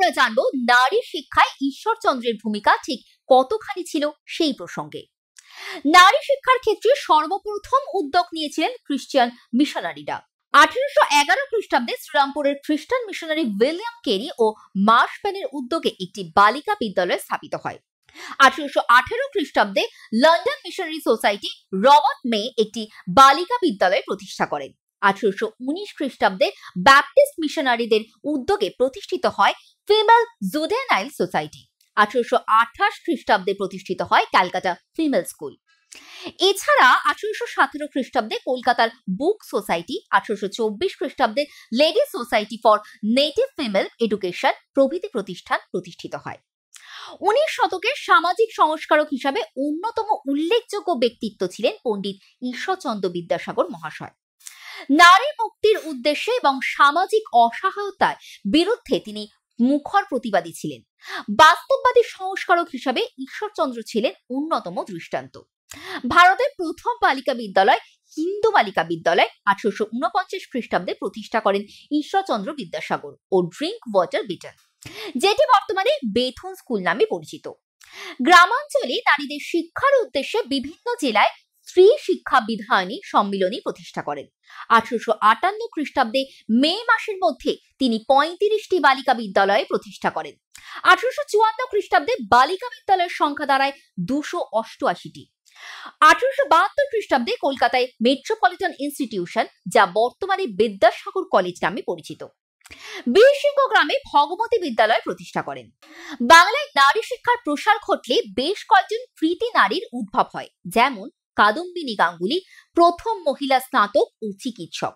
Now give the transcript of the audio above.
আমরা জানব নারী শিক্ষায় ঈশ্বরচন্দ্রের ভূমিকা ঠিক কতখানি ছিল সেই প্রসঙ্গে নারী শিক্ষার ক্ষেত্রে সর্বপ্রথম উদ্যোগ নিয়েছিলেন খ্রিস্টিয়ান মিশনারিরা আঠারোশো এগারো খ্রিস্টাব্দে শ্রীরামপুরের খ্রিস্টান মিশনারি উইলিয়াম কেরি ও মার্স প্যানের উদ্যোগে একটি বালিকা বিদ্যালয় স্থাপিত হয় আঠারোশো আঠারো খ্রিস্টাব্দে London missionary society Robert May একটি বালিকা বিদ্যালয় প্রতিষ্ঠা করেন আঠারোশো উনিশ খ্রিস্টাব্দে ব্যাপটিস্ট মিশনারিদের উদ্যোগে প্রতিষ্ঠিত হয় ফিমেল জুডেনাইল সোসাইটি আঠারোশো আঠাশ খ্রিস্টাব্দে প্রতিষ্ঠিত হয় ক্যালকাটা ফিমেল স্কুল এছাড়া আঠারোশো সতেরো খ্রিস্টাব্দে কলকাতার বুক সোসাইটি আঠারোশো চব্বিশ খ্রিস্টাব্দে lady society for native female education প্রভৃতি প্রতিষ্ঠান প্রতিষ্ঠিত হয় উনিশ শতকের সামাজিক সংস্কারক হিসাবে অন্যতম উল্লেখযোগ্য ব্যক্তিত্ব ছিলেন পণ্ডিত ঈশ্বরচন্দ্র বিদ্যাসাগর মহাশয় নারী মুক্তির উদ্দেশ্যে এবং সামাজিক অসহায়তার বিরুদ্ধে তিনি মুখর প্রতিবাদী ছিলেন বাস্তববাদী সংস্কারক হিসাবে ঈশ্বরচন্দ্র ছিলেন অন্যতম দৃষ্টান্ত ভারতের প্রথম বালিকা বিদ্যালয় হিন্দু বালিকা বিদ্যালয় আঠারোশো উনপঞ্চাশ খ্রিস্টাব্দে প্রতিষ্ঠা করেন ঈশ্বরচন্দ্র বিদ্যাসাগর ও ড্রিঙ্ক ওয়াটার বিটন যেটি বর্তমানে বেথুন স্কুল নামে পরিচিত গ্রামাঞ্চলে নারীদের শিক্ষার উদ্দেশ্যে বিভিন্ন জেলায় স্ত্রী শিক্ষা বিধায়নী সম্মিলনী প্রতিষ্ঠা করেন আঠারোশো আটান্ন খ্রিস্টাব্দে মে মাসের মধ্যে তিনি পঁয়ত্রিশটি বালিকা বিদ্যালয়ে প্রতিষ্ঠা করেন আঠারোশো চুয়ান্ন খ্রিস্টাব্দে বালিকা বিদ্যালয়ের সংখ্যা দাঁড়ায় দুশো অষ্টআশিটি আঠারোশো বাহাত্তর খ্রিস্টাব্দে কলকাতায় মেট্রোপলিটন ইনস্টিটিউশন যা বর্তমানে বিদ্যাসাগর কলেজ নামে পরিচিত বীরসিংহ গ্রামে ভগবতী বিদ্যালয় প্রতিষ্ঠা করেন বাংলায় নারী শিক্ষার প্রসার ঘটলে বেশ কয়েকজন কৃতি নারীর উদ্ভব হয় যেমন কাদম্বিনী গাঙ্গুলি প্রথম মহিলা স্নাতক ও চিকিৎসক